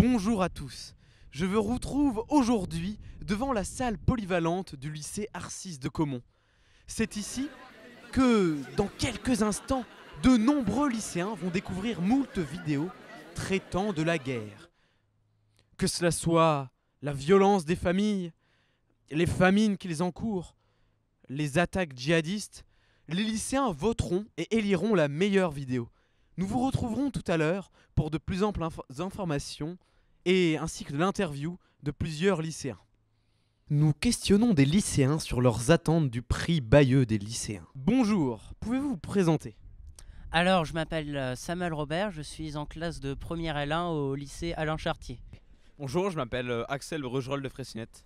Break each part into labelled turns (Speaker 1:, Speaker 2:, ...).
Speaker 1: Bonjour à tous. Je vous retrouve aujourd'hui devant la salle polyvalente du lycée Arcis de Caumont. C'est ici que, dans quelques instants, de nombreux lycéens vont découvrir moult vidéos traitant de la guerre. Que cela soit la violence des familles, les famines qu'ils encourent, les attaques djihadistes, les lycéens voteront et éliront la meilleure vidéo. Nous vous retrouverons tout à l'heure pour de plus amples informations et ainsi que l'interview de plusieurs lycéens. Nous questionnons des lycéens sur leurs attentes du prix Bayeux des lycéens. Bonjour, pouvez-vous vous présenter
Speaker 2: Alors, je m'appelle euh, Samuel Robert, je suis en classe de première L1 au lycée Alain Chartier. Bonjour, je m'appelle euh, Axel Rogerol de Fressinette.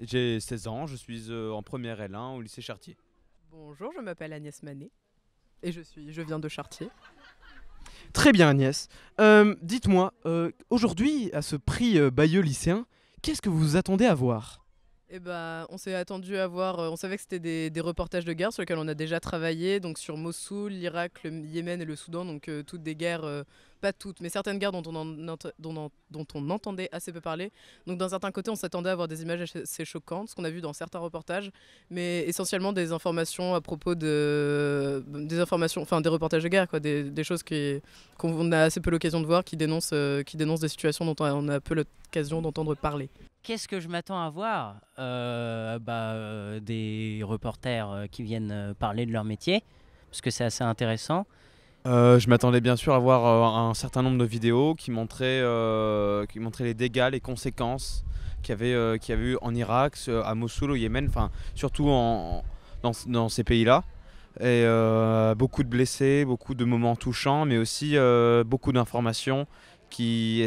Speaker 3: J'ai 16 ans, je suis euh, en première L1 au lycée Chartier.
Speaker 4: Bonjour, je m'appelle Agnès Manet et je, suis, je viens de Chartier.
Speaker 1: Très bien Agnès. Euh, dites-moi, euh, aujourd'hui, à ce prix euh, Bayeux lycéen, qu'est-ce que vous attendez à voir
Speaker 4: eh ben, on s'est attendu à voir. Euh, on savait que c'était des, reportages de guerre sur lesquels on a déjà travaillé, donc sur Mossoul, l'Irak, le Yémen et le Soudan, donc euh, toutes des guerres, euh, pas toutes, mais certaines guerres dont on, entendait assez peu parler. Donc d'un certain côté, on s'attendait à avoir des images assez choquantes, ce qu'on a vu dans certains reportages, mais essentiellement des informations à propos de des informations, enfin des reportages de guerre, quoi, des, choses qu'on a assez peu l'occasion de voir, qui dénoncent, qui dénoncent des situations dont on a peu l'occasion d'entendre parler
Speaker 2: qu'est-ce que je m'attends à voir euh, bah, euh, Des reporters euh, qui viennent parler de leur métier, parce que c'est assez intéressant.
Speaker 3: je m'attendais bien sûr à voir un certain nombre de vidéos qui montraient, qui montraient les dégâts, les conséquences qu'il y, avait, y eu en Irak, à Mossoul, au Yémen, enfin surtout dans, ces pays-là et beaucoup de blessés, beaucoup de moments touchants, mais aussi beaucoup d'informations qui,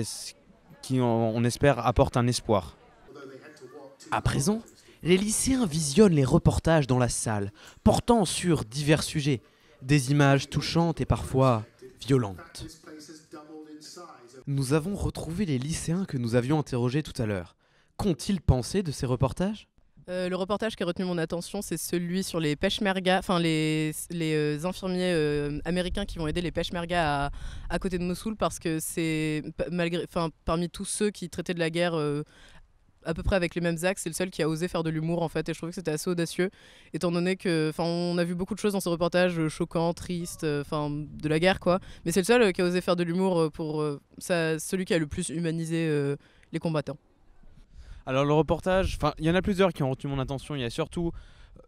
Speaker 3: on, on espère, apportent un espoir. À présent,
Speaker 1: les lycéens visionnent les reportages dans la salle, portant sur divers sujets, des images touchantes et parfois violentes. Nous avons retrouvé les lycéens que nous avions interrogés tout à l'heure. Qu'ont-ils pensé de ces reportages
Speaker 4: euh, le reportage qui a retenu mon attention, c'est celui sur les pêcheurs enfin les, euh, infirmiers euh, américains qui vont aider les Peshmerga à, côté de Mossoul parce que c'est malgré, parmi tous ceux qui traitaient de la guerre à peu près avec les mêmes axes. C'est le seul qui a osé faire de l'humour en fait, et je trouvais que c'était assez audacieux, étant donné que, enfin, on a vu beaucoup de choses dans ce reportage euh, choquant, triste, euh, enfin, de la guerre quoi. Mais c'est le seul euh, qui a osé faire de l'humour pour celui qui a le plus humanisé les combattants.
Speaker 3: Alors le reportage, enfin, il y en a plusieurs qui ont retenu mon attention. Il y a surtout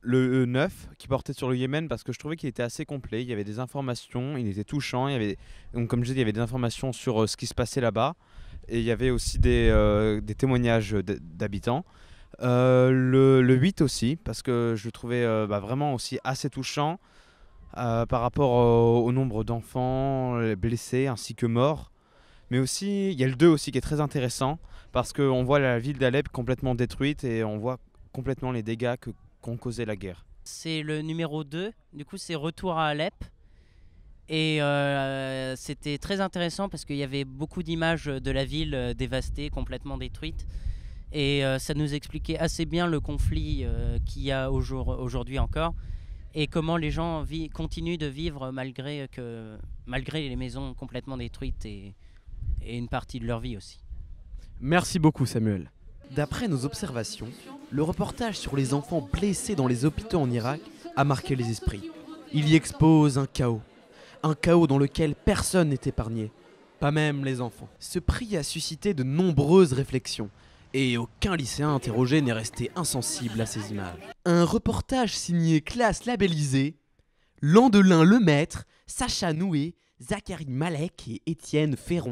Speaker 3: le 9 qui portait sur le Yémen parce que je trouvais qu'il était assez complet. Il y avait des informations, il était touchant. Il avait, donc comme je disais, il y avait des informations sur ce qui se passait là-bas et il y avait aussi des, euh, témoignages d'habitants. Euh, le, 8 aussi, parce que je le trouvais euh, bah, vraiment aussi assez touchant par rapport au, nombre d'enfants blessés ainsi que morts. Mais aussi, il y a le 2 aussi qui est très intéressant, parce qu'on voit la ville d'Alep complètement détruite et on voit complètement les dégâts que, qu'ont causé la guerre.
Speaker 2: C'est le numéro 2, du coup c'est Retour à Alep. Et c'était très intéressant parce qu'il y avait beaucoup d'images de la ville euh, dévastée, complètement détruite. Et euh, ça nous expliquait assez bien le conflit euh, qu'il y a aujourd'hui encore et comment les gens continuent de vivre malgré, que, malgré les maisons complètement détruites et, et une partie de leur vie aussi.
Speaker 1: Merci beaucoup Samuel. D'après nos observations, le reportage sur les enfants blessés dans les hôpitaux en Irak a marqué les esprits. Il y expose un chaos, un chaos dans lequel personne n'est épargné, pas même les enfants. Ce prix a suscité de nombreuses réflexions, et aucun lycéen interrogé n'est resté insensible à ces images. Un reportage signé classe labellisée, Landelin Lemaître, Sacha Noué, Zachary Malek et Étienne Ferron.